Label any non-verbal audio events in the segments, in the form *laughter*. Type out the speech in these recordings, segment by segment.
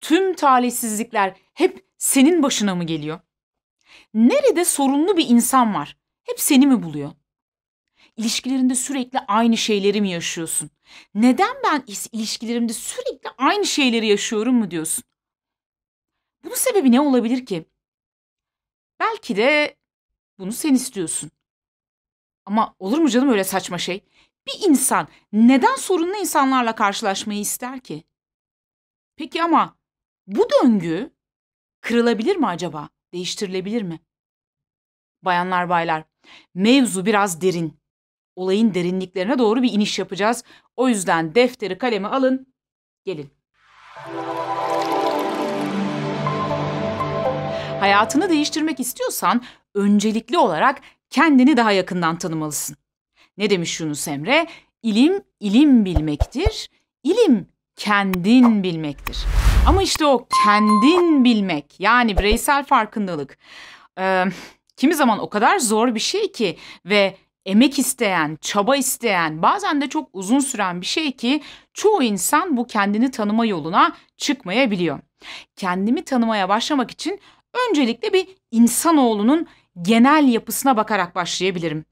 tüm talihsizlikler hep senin başına mı geliyor? Nerede sorunlu bir insan var? Hep seni mi buluyor? İlişkilerinde sürekli aynı şeyleri mi yaşıyorsun? Neden ben ilişkilerimde sürekli aynı şeyleri yaşıyorum mu diyorsun? Bunun sebebi ne olabilir ki? Belki de bunu sen istiyorsun. Ama olur mu canım öyle saçma şey? Bir insan neden sorunlu insanlarla karşılaşmayı ister ki? Peki ama bu döngü kırılabilir mi acaba? Değiştirilebilir mi? Bayanlar baylar, mevzu biraz derin. Olayın derinliklerine doğru bir iniş yapacağız. O yüzden defteri kalemi alın, gelin. Hayatını değiştirmek istiyorsan öncelikli olarak kendini daha yakından tanımalısın. Ne demiş Yunus Emre? İlim ilim bilmektir, İlim kendin bilmektir. Ama işte o kendin bilmek yani bireysel farkındalık e, kimi zaman o kadar zor bir şey ki ve emek isteyen, çaba isteyen, bazen de çok uzun süren bir şey ki çoğu insan bu kendini tanıma yoluna çıkmayabiliyor. Kendimi tanımaya başlamak için öncelikle bir insanoğlunun genel yapısına bakarak başlayabilirim.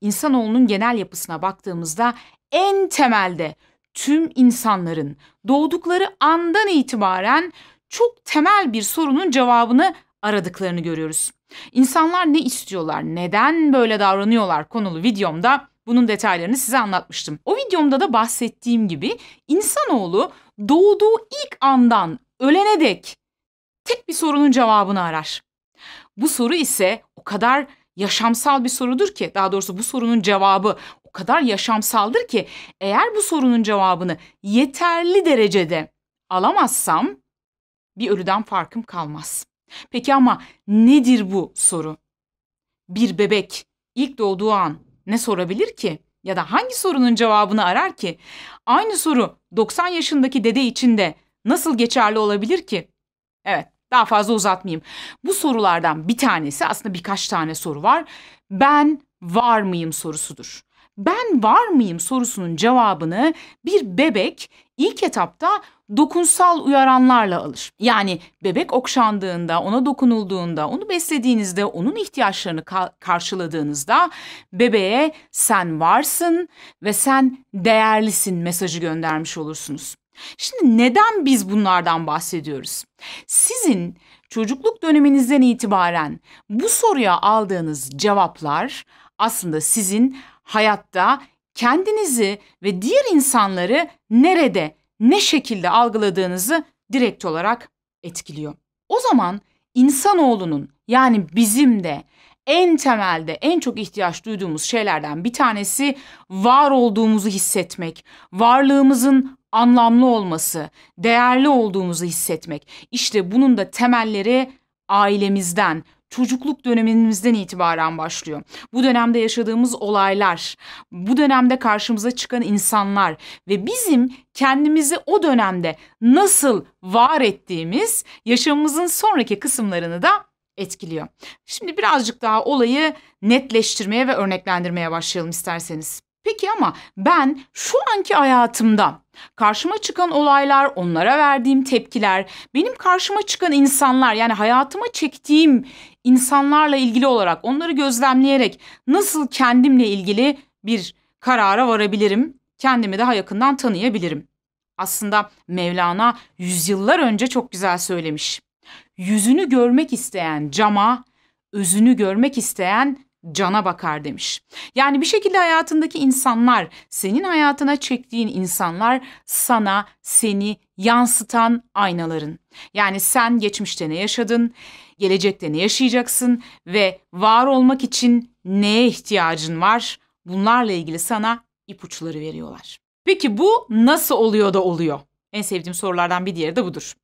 İnsanoğlunun genel yapısına baktığımızda en temelde tüm insanların doğdukları andan itibaren çok temel bir sorunun cevabını aradıklarını görüyoruz. İnsanlar ne istiyorlar, neden böyle davranıyorlar konulu videomda bunun detaylarını size anlatmıştım. O videomda da bahsettiğim gibi insanoğlu doğduğu ilk andan ölene dek tek bir sorunun cevabını arar. Bu soru ise o kadar yaşamsal bir sorudur ki daha doğrusu bu sorunun cevabı o kadar yaşamsaldır ki eğer bu sorunun cevabını yeterli derecede alamazsam bir ölüden farkım kalmaz. Peki ama nedir bu soru? Bir bebek ilk doğduğu an ne sorabilir ki? Ya da hangi sorunun cevabını arar ki? Aynı soru 90 yaşındaki dede için de nasıl geçerli olabilir ki? Evet, daha fazla uzatmayayım. Bu sorulardan bir tanesi aslında birkaç tane soru var. Ben var mıyım sorusudur. Ben var mıyım sorusunun cevabını bir bebek ilk etapta dokunsal uyaranlarla alır. Yani bebek okşandığında, ona dokunulduğunda, onu beslediğinizde, onun ihtiyaçlarını ka- karşıladığınızda bebeğe sen varsın ve sen değerlisin mesajı göndermiş olursunuz. Şimdi neden biz bunlardan bahsediyoruz? Sizin çocukluk döneminizden itibaren bu soruya aldığınız cevaplar aslında sizin hayatta kendinizi ve diğer insanları nerede, ne şekilde algıladığınızı direkt olarak etkiliyor. O zaman insanoğlunun yani bizim de en temelde en çok ihtiyaç duyduğumuz şeylerden bir tanesi var olduğumuzu hissetmek, varlığımızın anlamlı olması, değerli olduğumuzu hissetmek. İşte bunun da temelleri ailemizden, çocukluk dönemimizden itibaren başlıyor. Bu dönemde yaşadığımız olaylar, bu dönemde karşımıza çıkan insanlar ve bizim kendimizi o dönemde nasıl var ettiğimiz yaşamımızın sonraki kısımlarını da etkiliyor. Şimdi birazcık daha olayı netleştirmeye ve örneklendirmeye başlayalım isterseniz. Peki ama ben şu anki hayatımda karşıma çıkan olaylar, onlara verdiğim tepkiler, benim karşıma çıkan insanlar yani hayatıma çektiğim insanlarla ilgili olarak onları gözlemleyerek nasıl kendimle ilgili bir karara varabilirim? Kendimi daha yakından tanıyabilirim. Aslında Mevlana yüzyıllar önce çok güzel söylemiş. Yüzünü görmek isteyen cama, özünü görmek isteyen cana bakar demiş. Yani bir şekilde hayatındaki insanlar, senin hayatına çektiğin insanlar sana seni yansıtan aynaların. Yani sen geçmişte ne yaşadın, gelecekte ne yaşayacaksın ve var olmak için neye ihtiyacın var? Bunlarla ilgili sana ipuçları veriyorlar. Peki bu nasıl oluyor da oluyor? En sevdiğim sorulardan bir diğeri de budur.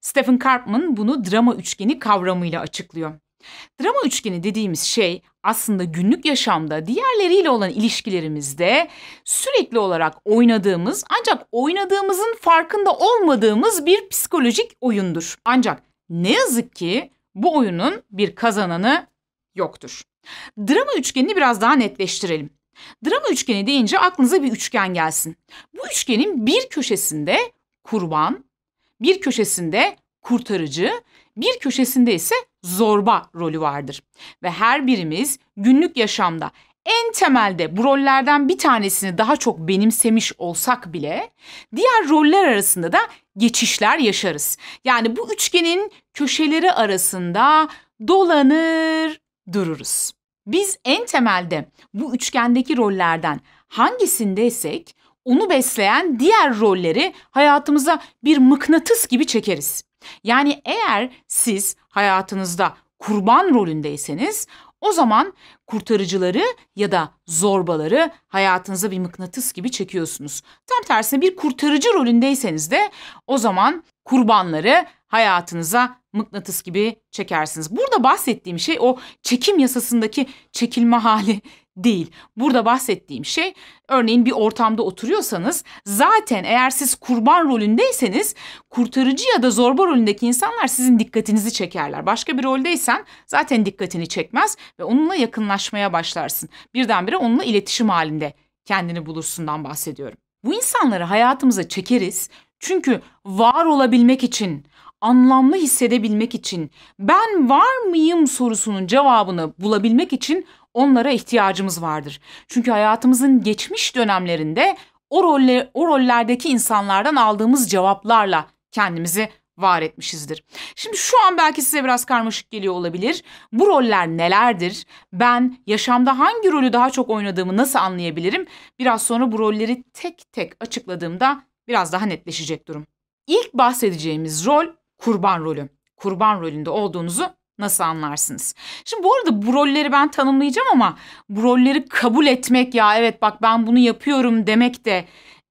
Stephen Karpman bunu drama üçgeni kavramıyla açıklıyor. Drama üçgeni dediğimiz şey aslında günlük yaşamda diğerleriyle olan ilişkilerimizde sürekli olarak oynadığımız ancak oynadığımızın farkında olmadığımız bir psikolojik oyundur. Ancak ne yazık ki bu oyunun bir kazananı yoktur. Drama üçgenini biraz daha netleştirelim. Drama üçgeni deyince aklınıza bir üçgen gelsin. Bu üçgenin bir köşesinde kurban, bir köşesinde kurtarıcı, bir köşesinde ise zorba rolü vardır. Ve her birimiz günlük yaşamda en temelde bu rollerden bir tanesini daha çok benimsemiş olsak bile diğer roller arasında da geçişler yaşarız. Yani bu üçgenin köşeleri arasında dolanır dururuz. Biz en temelde bu üçgendeki rollerden hangisindeysek onu besleyen diğer rolleri hayatımıza bir mıknatıs gibi çekeriz. Yani eğer siz hayatınızda kurban rolündeyseniz o zaman kurtarıcıları ya da zorbaları hayatınıza bir mıknatıs gibi çekiyorsunuz. Tam tersine bir kurtarıcı rolündeyseniz de o zaman kurbanları hayatınıza mıknatıs gibi çekersiniz. Burada bahsettiğim şey o çekim yasasındaki çekilme hali değil. Burada bahsettiğim şey örneğin bir ortamda oturuyorsanız zaten eğer siz kurban rolündeyseniz kurtarıcı ya da zorba rolündeki insanlar sizin dikkatinizi çekerler. Başka bir roldeysen zaten dikkatini çekmez ve onunla yakınlaşmaya başlarsın. Birdenbire onunla iletişim halinde kendini bulursundan bahsediyorum. Bu insanları hayatımıza çekeriz. Çünkü var olabilmek için, anlamlı hissedebilmek için, ben var mıyım sorusunun cevabını bulabilmek için Onlara ihtiyacımız vardır. Çünkü hayatımızın geçmiş dönemlerinde o, rolle, o rollerdeki insanlardan aldığımız cevaplarla kendimizi var etmişizdir. Şimdi şu an belki size biraz karmaşık geliyor olabilir. Bu roller nelerdir? Ben yaşamda hangi rolü daha çok oynadığımı nasıl anlayabilirim? Biraz sonra bu rolleri tek tek açıkladığımda biraz daha netleşecek durum. İlk bahsedeceğimiz rol kurban rolü. Kurban rolünde olduğunuzu nasıl anlarsınız? Şimdi bu arada bu rolleri ben tanımlayacağım ama bu rolleri kabul etmek ya evet bak ben bunu yapıyorum demek de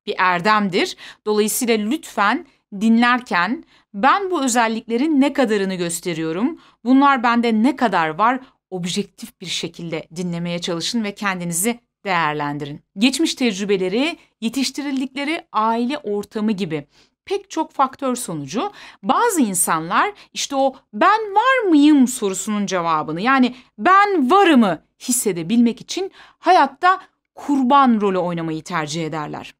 bir erdemdir. Dolayısıyla lütfen dinlerken ben bu özelliklerin ne kadarını gösteriyorum? Bunlar bende ne kadar var? Objektif bir şekilde dinlemeye çalışın ve kendinizi değerlendirin. Geçmiş tecrübeleri, yetiştirildikleri aile ortamı gibi pek çok faktör sonucu bazı insanlar işte o ben var mıyım sorusunun cevabını yani ben varımı hissedebilmek için hayatta kurban rolü oynamayı tercih ederler.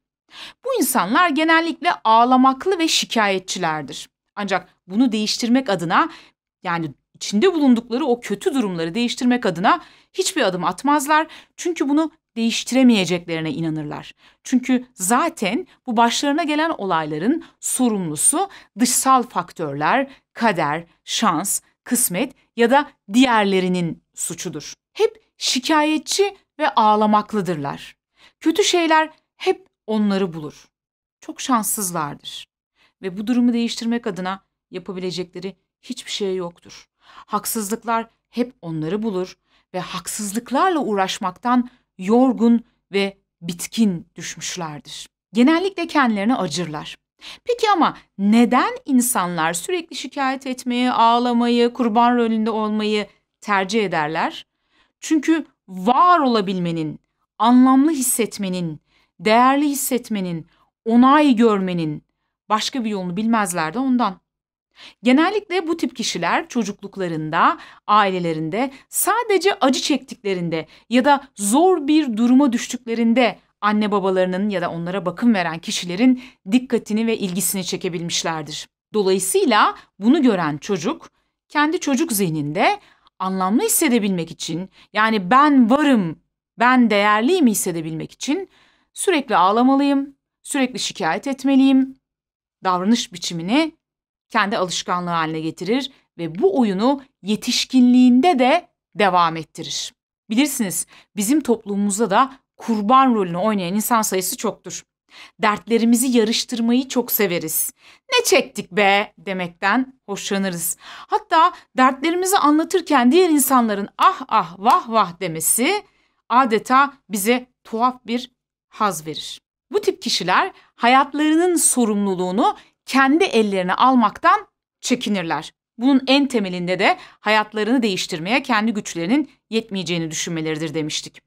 Bu insanlar genellikle ağlamaklı ve şikayetçilerdir. Ancak bunu değiştirmek adına yani içinde bulundukları o kötü durumları değiştirmek adına hiçbir adım atmazlar. Çünkü bunu değiştiremeyeceklerine inanırlar. Çünkü zaten bu başlarına gelen olayların sorumlusu dışsal faktörler, kader, şans, kısmet ya da diğerlerinin suçudur. Hep şikayetçi ve ağlamaklıdırlar. Kötü şeyler hep onları bulur. Çok şanssızlardır ve bu durumu değiştirmek adına yapabilecekleri hiçbir şey yoktur. Haksızlıklar hep onları bulur ve haksızlıklarla uğraşmaktan yorgun ve bitkin düşmüşlerdir. Genellikle kendilerine acırlar. Peki ama neden insanlar sürekli şikayet etmeyi, ağlamayı, kurban rolünde olmayı tercih ederler? Çünkü var olabilmenin, anlamlı hissetmenin, değerli hissetmenin, onay görmenin başka bir yolunu bilmezler de ondan. Genellikle bu tip kişiler çocukluklarında, ailelerinde sadece acı çektiklerinde ya da zor bir duruma düştüklerinde anne babalarının ya da onlara bakım veren kişilerin dikkatini ve ilgisini çekebilmişlerdir. Dolayısıyla bunu gören çocuk kendi çocuk zihninde anlamlı hissedebilmek için yani ben varım, ben değerliyim hissedebilmek için sürekli ağlamalıyım, sürekli şikayet etmeliyim davranış biçimini kendi alışkanlığı haline getirir ve bu oyunu yetişkinliğinde de devam ettirir. Bilirsiniz bizim toplumumuzda da kurban rolünü oynayan insan sayısı çoktur. Dertlerimizi yarıştırmayı çok severiz. Ne çektik be demekten hoşlanırız. Hatta dertlerimizi anlatırken diğer insanların ah ah vah vah demesi adeta bize tuhaf bir haz verir. Bu tip kişiler hayatlarının sorumluluğunu kendi ellerine almaktan çekinirler. Bunun en temelinde de hayatlarını değiştirmeye kendi güçlerinin yetmeyeceğini düşünmeleridir demiştik.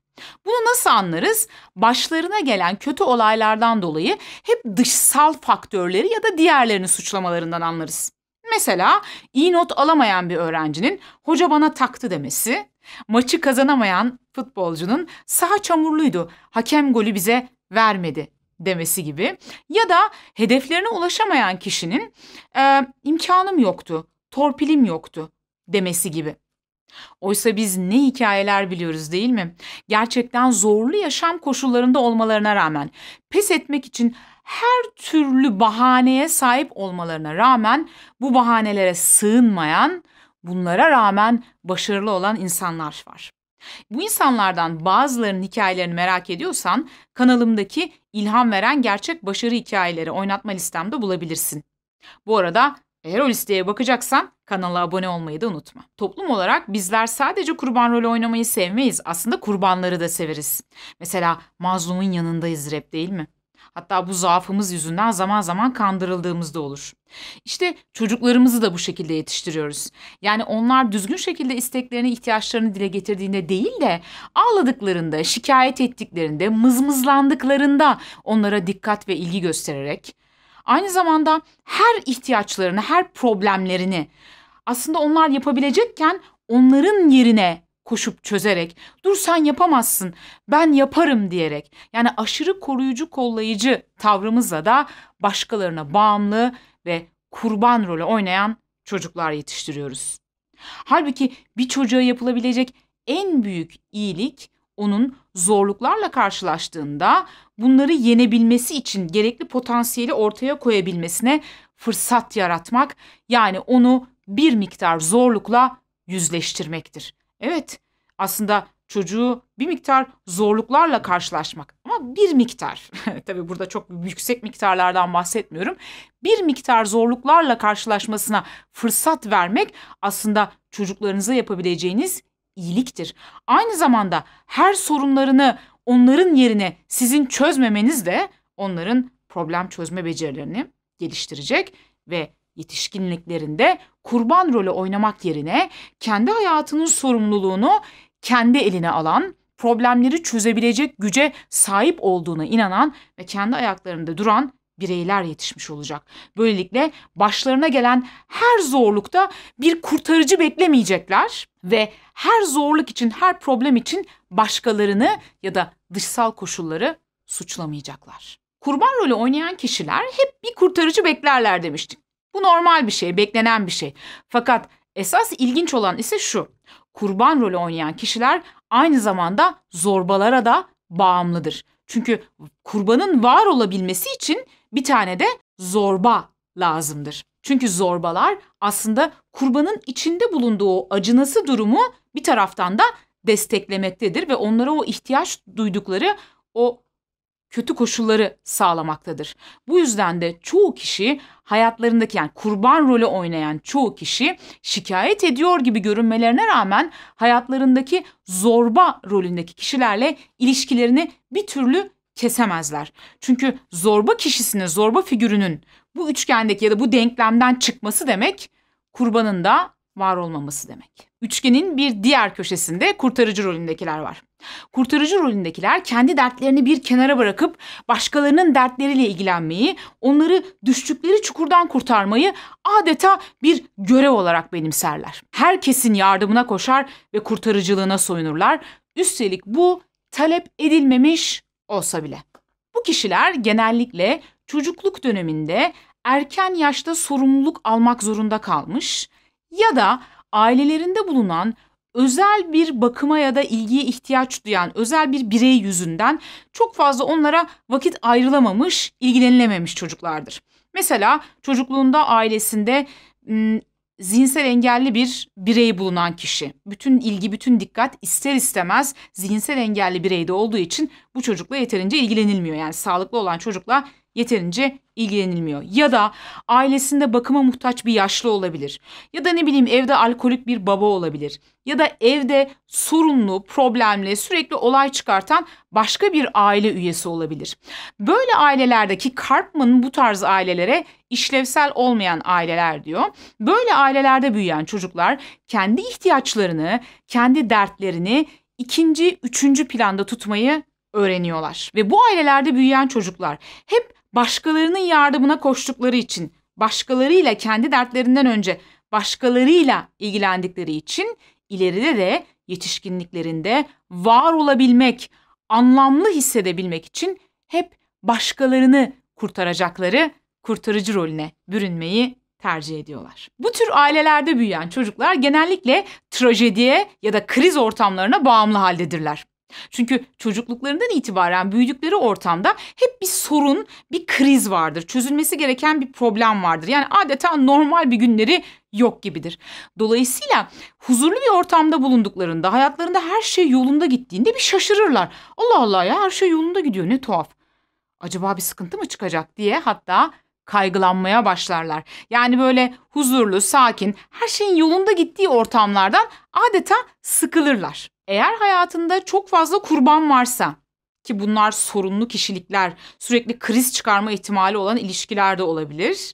Bunu nasıl anlarız? Başlarına gelen kötü olaylardan dolayı hep dışsal faktörleri ya da diğerlerini suçlamalarından anlarız. Mesela iyi not alamayan bir öğrencinin hoca bana taktı demesi, maçı kazanamayan futbolcunun saha çamurluydu, hakem golü bize vermedi demesi gibi ya da hedeflerine ulaşamayan kişinin e, imkanım yoktu, torpilim yoktu demesi gibi. Oysa biz ne hikayeler biliyoruz değil mi? Gerçekten zorlu yaşam koşullarında olmalarına rağmen pes etmek için her türlü bahaneye sahip olmalarına rağmen bu bahanelere sığınmayan, bunlara rağmen başarılı olan insanlar var. Bu insanlardan bazılarının hikayelerini merak ediyorsan kanalımdaki ilham veren gerçek başarı hikayeleri oynatma listemde bulabilirsin. Bu arada eğer o listeye bakacaksan kanala abone olmayı da unutma. Toplum olarak bizler sadece kurban rolü oynamayı sevmeyiz. Aslında kurbanları da severiz. Mesela mazlumun yanındayız rap değil mi? Hatta bu zaafımız yüzünden zaman zaman kandırıldığımız da olur. İşte çocuklarımızı da bu şekilde yetiştiriyoruz. Yani onlar düzgün şekilde isteklerini, ihtiyaçlarını dile getirdiğinde değil de ağladıklarında, şikayet ettiklerinde, mızmızlandıklarında onlara dikkat ve ilgi göstererek aynı zamanda her ihtiyaçlarını, her problemlerini aslında onlar yapabilecekken onların yerine koşup çözerek, dur sen yapamazsın, ben yaparım diyerek. Yani aşırı koruyucu kollayıcı tavrımızla da başkalarına bağımlı ve kurban rolü oynayan çocuklar yetiştiriyoruz. Halbuki bir çocuğa yapılabilecek en büyük iyilik onun zorluklarla karşılaştığında bunları yenebilmesi için gerekli potansiyeli ortaya koyabilmesine fırsat yaratmak yani onu bir miktar zorlukla yüzleştirmektir. Evet aslında çocuğu bir miktar zorluklarla karşılaşmak ama bir miktar *laughs* tabii burada çok yüksek miktarlardan bahsetmiyorum. Bir miktar zorluklarla karşılaşmasına fırsat vermek aslında çocuklarınıza yapabileceğiniz iyiliktir. Aynı zamanda her sorunlarını onların yerine sizin çözmemeniz de onların problem çözme becerilerini geliştirecek ve yetişkinliklerinde kurban rolü oynamak yerine kendi hayatının sorumluluğunu kendi eline alan, problemleri çözebilecek güce sahip olduğuna inanan ve kendi ayaklarında duran bireyler yetişmiş olacak. Böylelikle başlarına gelen her zorlukta bir kurtarıcı beklemeyecekler ve her zorluk için, her problem için başkalarını ya da dışsal koşulları suçlamayacaklar. Kurban rolü oynayan kişiler hep bir kurtarıcı beklerler demiştik. Bu normal bir şey, beklenen bir şey. Fakat esas ilginç olan ise şu. Kurban rolü oynayan kişiler aynı zamanda zorbalara da bağımlıdır. Çünkü kurbanın var olabilmesi için bir tane de zorba lazımdır. Çünkü zorbalar aslında kurbanın içinde bulunduğu acınası durumu bir taraftan da desteklemektedir ve onlara o ihtiyaç duydukları o kötü koşulları sağlamaktadır. Bu yüzden de çoğu kişi hayatlarındaki yani kurban rolü oynayan çoğu kişi şikayet ediyor gibi görünmelerine rağmen hayatlarındaki zorba rolündeki kişilerle ilişkilerini bir türlü kesemezler. Çünkü zorba kişisinin, zorba figürünün bu üçgendeki ya da bu denklemden çıkması demek kurbanın da var olmaması demek. Üçgenin bir diğer köşesinde kurtarıcı rolündekiler var. Kurtarıcı rolündekiler kendi dertlerini bir kenara bırakıp başkalarının dertleriyle ilgilenmeyi, onları düştükleri çukurdan kurtarmayı adeta bir görev olarak benimserler. Herkesin yardımına koşar ve kurtarıcılığına soyunurlar. Üstelik bu talep edilmemiş olsa bile. Bu kişiler genellikle çocukluk döneminde erken yaşta sorumluluk almak zorunda kalmış, ya da ailelerinde bulunan özel bir bakıma ya da ilgiye ihtiyaç duyan özel bir birey yüzünden çok fazla onlara vakit ayrılamamış, ilgilenilememiş çocuklardır. Mesela çocukluğunda ailesinde zihinsel engelli bir birey bulunan kişi. Bütün ilgi, bütün dikkat ister istemez zihinsel engelli bireyde olduğu için bu çocukla yeterince ilgilenilmiyor. Yani sağlıklı olan çocukla yeterince ilgilenilmiyor. Ya da ailesinde bakıma muhtaç bir yaşlı olabilir. Ya da ne bileyim evde alkolik bir baba olabilir. Ya da evde sorunlu, problemli, sürekli olay çıkartan başka bir aile üyesi olabilir. Böyle ailelerdeki Karpman bu tarz ailelere işlevsel olmayan aileler diyor. Böyle ailelerde büyüyen çocuklar kendi ihtiyaçlarını, kendi dertlerini ikinci, üçüncü planda tutmayı öğreniyorlar. Ve bu ailelerde büyüyen çocuklar hep başkalarının yardımına koştukları için, başkalarıyla kendi dertlerinden önce başkalarıyla ilgilendikleri için ileride de yetişkinliklerinde var olabilmek, anlamlı hissedebilmek için hep başkalarını kurtaracakları kurtarıcı rolüne bürünmeyi tercih ediyorlar. Bu tür ailelerde büyüyen çocuklar genellikle trajediye ya da kriz ortamlarına bağımlı haldedirler. Çünkü çocukluklarından itibaren büyüdükleri ortamda hep bir sorun, bir kriz vardır. Çözülmesi gereken bir problem vardır. Yani adeta normal bir günleri yok gibidir. Dolayısıyla huzurlu bir ortamda bulunduklarında, hayatlarında her şey yolunda gittiğinde bir şaşırırlar. Allah Allah ya her şey yolunda gidiyor ne tuhaf. Acaba bir sıkıntı mı çıkacak diye hatta kaygılanmaya başlarlar. Yani böyle huzurlu, sakin, her şeyin yolunda gittiği ortamlardan adeta sıkılırlar. Eğer hayatında çok fazla kurban varsa ki bunlar sorunlu kişilikler, sürekli kriz çıkarma ihtimali olan ilişkiler de olabilir.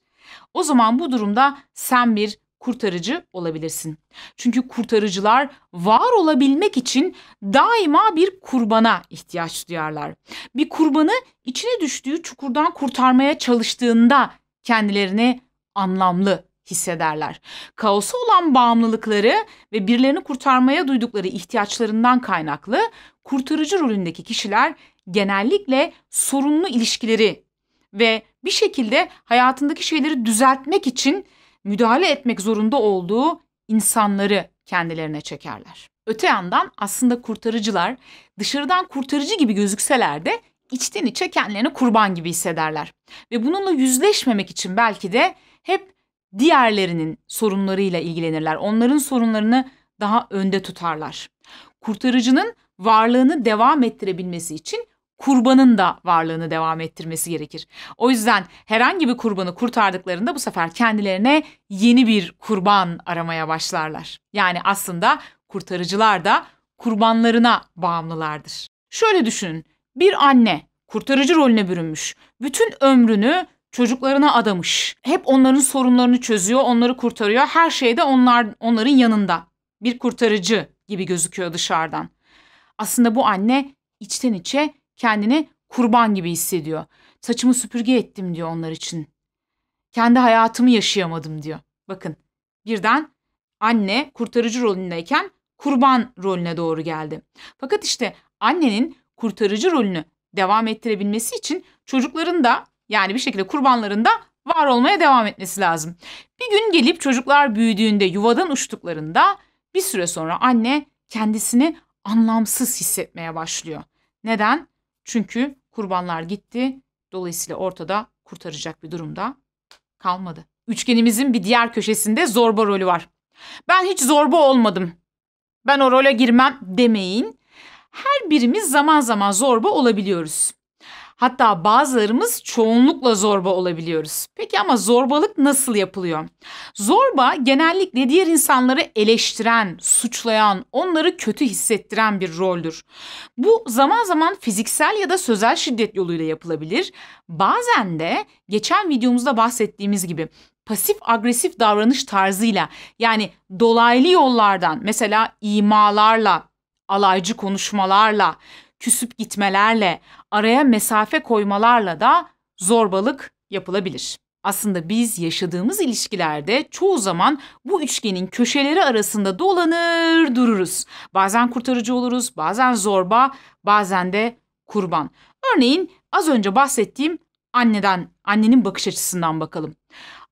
O zaman bu durumda sen bir kurtarıcı olabilirsin. Çünkü kurtarıcılar var olabilmek için daima bir kurbana ihtiyaç duyarlar. Bir kurbanı içine düştüğü çukurdan kurtarmaya çalıştığında kendilerini anlamlı hissederler. Kaosa olan bağımlılıkları ve birilerini kurtarmaya duydukları ihtiyaçlarından kaynaklı kurtarıcı rolündeki kişiler genellikle sorunlu ilişkileri ve bir şekilde hayatındaki şeyleri düzeltmek için müdahale etmek zorunda olduğu insanları kendilerine çekerler. Öte yandan aslında kurtarıcılar dışarıdan kurtarıcı gibi gözükseler de içten içe kendilerini kurban gibi hissederler. Ve bununla yüzleşmemek için belki de hep diğerlerinin sorunlarıyla ilgilenirler. Onların sorunlarını daha önde tutarlar. Kurtarıcının varlığını devam ettirebilmesi için kurbanın da varlığını devam ettirmesi gerekir. O yüzden herhangi bir kurbanı kurtardıklarında bu sefer kendilerine yeni bir kurban aramaya başlarlar. Yani aslında kurtarıcılar da kurbanlarına bağımlılardır. Şöyle düşünün. Bir anne kurtarıcı rolüne bürünmüş. Bütün ömrünü çocuklarına adamış. Hep onların sorunlarını çözüyor, onları kurtarıyor. Her şeyde onlar onların yanında. Bir kurtarıcı gibi gözüküyor dışarıdan. Aslında bu anne içten içe kendini kurban gibi hissediyor. Saçımı süpürge ettim diyor onlar için. Kendi hayatımı yaşayamadım diyor. Bakın birden anne kurtarıcı rolündeyken kurban rolüne doğru geldi. Fakat işte annenin kurtarıcı rolünü devam ettirebilmesi için çocukların da yani bir şekilde kurbanların da var olmaya devam etmesi lazım. Bir gün gelip çocuklar büyüdüğünde yuvadan uçtuklarında bir süre sonra anne kendisini anlamsız hissetmeye başlıyor. Neden? Çünkü kurbanlar gitti. Dolayısıyla ortada kurtaracak bir durumda kalmadı. Üçgenimizin bir diğer köşesinde zorba rolü var. Ben hiç zorba olmadım. Ben o role girmem demeyin. Her birimiz zaman zaman zorba olabiliyoruz. Hatta bazılarımız çoğunlukla zorba olabiliyoruz. Peki ama zorbalık nasıl yapılıyor? Zorba genellikle diğer insanları eleştiren, suçlayan, onları kötü hissettiren bir roldür. Bu zaman zaman fiziksel ya da sözel şiddet yoluyla yapılabilir. Bazen de geçen videomuzda bahsettiğimiz gibi pasif agresif davranış tarzıyla yani dolaylı yollardan mesela imalarla, alaycı konuşmalarla, küsüp gitmelerle, araya mesafe koymalarla da zorbalık yapılabilir. Aslında biz yaşadığımız ilişkilerde çoğu zaman bu üçgenin köşeleri arasında dolanır dururuz. Bazen kurtarıcı oluruz, bazen zorba, bazen de kurban. Örneğin az önce bahsettiğim anneden, annenin bakış açısından bakalım.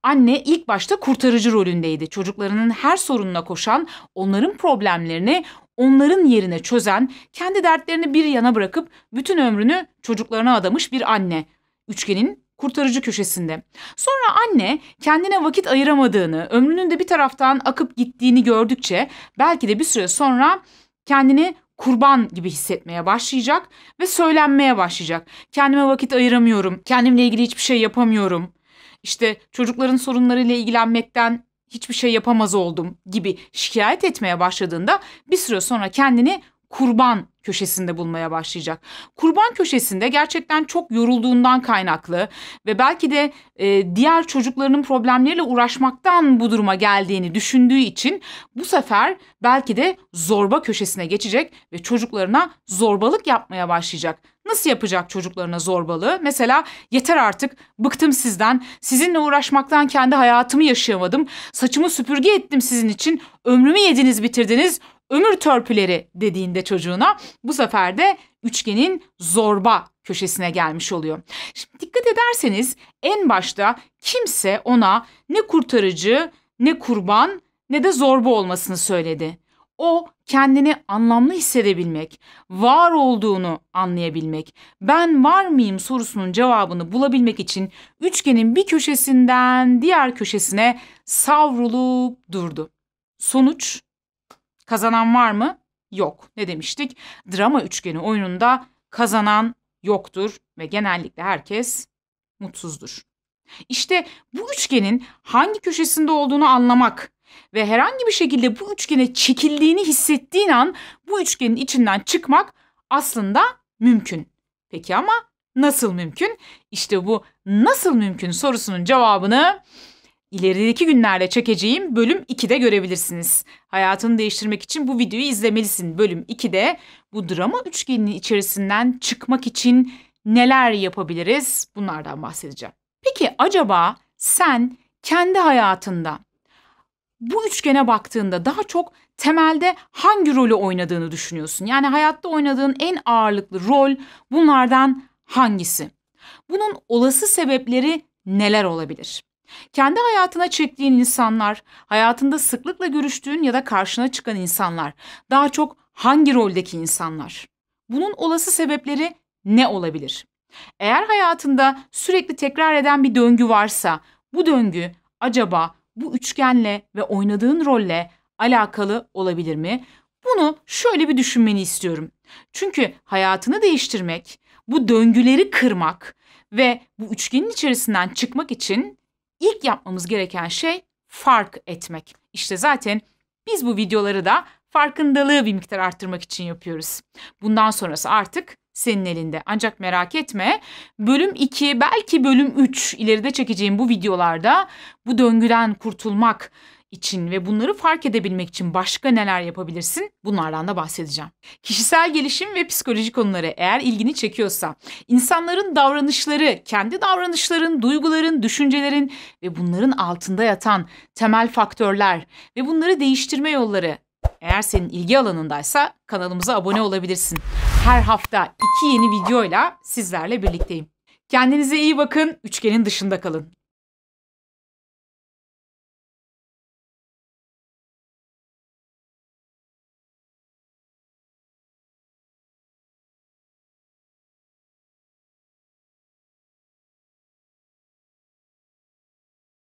Anne ilk başta kurtarıcı rolündeydi. Çocuklarının her sorununa koşan, onların problemlerini onların yerine çözen, kendi dertlerini bir yana bırakıp bütün ömrünü çocuklarına adamış bir anne. Üçgenin kurtarıcı köşesinde. Sonra anne kendine vakit ayıramadığını, ömrünün de bir taraftan akıp gittiğini gördükçe belki de bir süre sonra kendini kurban gibi hissetmeye başlayacak ve söylenmeye başlayacak. Kendime vakit ayıramıyorum, kendimle ilgili hiçbir şey yapamıyorum. İşte çocukların sorunlarıyla ilgilenmekten hiçbir şey yapamaz oldum gibi şikayet etmeye başladığında bir süre sonra kendini kurban köşesinde bulmaya başlayacak. Kurban köşesinde gerçekten çok yorulduğundan kaynaklı ve belki de e, diğer çocuklarının problemleriyle uğraşmaktan bu duruma geldiğini düşündüğü için bu sefer belki de zorba köşesine geçecek ve çocuklarına zorbalık yapmaya başlayacak. Nasıl yapacak çocuklarına zorbalığı? Mesela yeter artık bıktım sizden. Sizinle uğraşmaktan kendi hayatımı yaşayamadım. Saçımı süpürge ettim sizin için. Ömrümü yediniz bitirdiniz ömür törpüleri dediğinde çocuğuna bu sefer de üçgenin zorba köşesine gelmiş oluyor. Şimdi dikkat ederseniz en başta kimse ona ne kurtarıcı, ne kurban, ne de zorba olmasını söyledi. O kendini anlamlı hissedebilmek, var olduğunu anlayabilmek, ben var mıyım sorusunun cevabını bulabilmek için üçgenin bir köşesinden diğer köşesine savrulup durdu. Sonuç Kazanan var mı? Yok. Ne demiştik? Drama üçgeni oyununda kazanan yoktur ve genellikle herkes mutsuzdur. İşte bu üçgenin hangi köşesinde olduğunu anlamak ve herhangi bir şekilde bu üçgene çekildiğini hissettiğin an bu üçgenin içinden çıkmak aslında mümkün. Peki ama nasıl mümkün? İşte bu nasıl mümkün sorusunun cevabını İlerideki günlerde çekeceğim bölüm 2'de görebilirsiniz. Hayatını değiştirmek için bu videoyu izlemelisin. Bölüm 2'de bu drama üçgeninin içerisinden çıkmak için neler yapabiliriz bunlardan bahsedeceğim. Peki acaba sen kendi hayatında bu üçgene baktığında daha çok temelde hangi rolü oynadığını düşünüyorsun? Yani hayatta oynadığın en ağırlıklı rol bunlardan hangisi? Bunun olası sebepleri neler olabilir? Kendi hayatına çektiğin insanlar, hayatında sıklıkla görüştüğün ya da karşına çıkan insanlar, daha çok hangi roldeki insanlar? Bunun olası sebepleri ne olabilir? Eğer hayatında sürekli tekrar eden bir döngü varsa, bu döngü acaba bu üçgenle ve oynadığın rolle alakalı olabilir mi? Bunu şöyle bir düşünmeni istiyorum. Çünkü hayatını değiştirmek, bu döngüleri kırmak ve bu üçgenin içerisinden çıkmak için ilk yapmamız gereken şey fark etmek. İşte zaten biz bu videoları da farkındalığı bir miktar arttırmak için yapıyoruz. Bundan sonrası artık senin elinde. Ancak merak etme bölüm 2 belki bölüm 3 ileride çekeceğim bu videolarda bu döngüden kurtulmak, için ve bunları fark edebilmek için başka neler yapabilirsin? Bunlardan da bahsedeceğim. Kişisel gelişim ve psikoloji konuları eğer ilgini çekiyorsa, insanların davranışları, kendi davranışların, duyguların, düşüncelerin ve bunların altında yatan temel faktörler ve bunları değiştirme yolları eğer senin ilgi alanındaysa kanalımıza abone olabilirsin. Her hafta iki yeni videoyla sizlerle birlikteyim. Kendinize iyi bakın, üçgenin dışında kalın.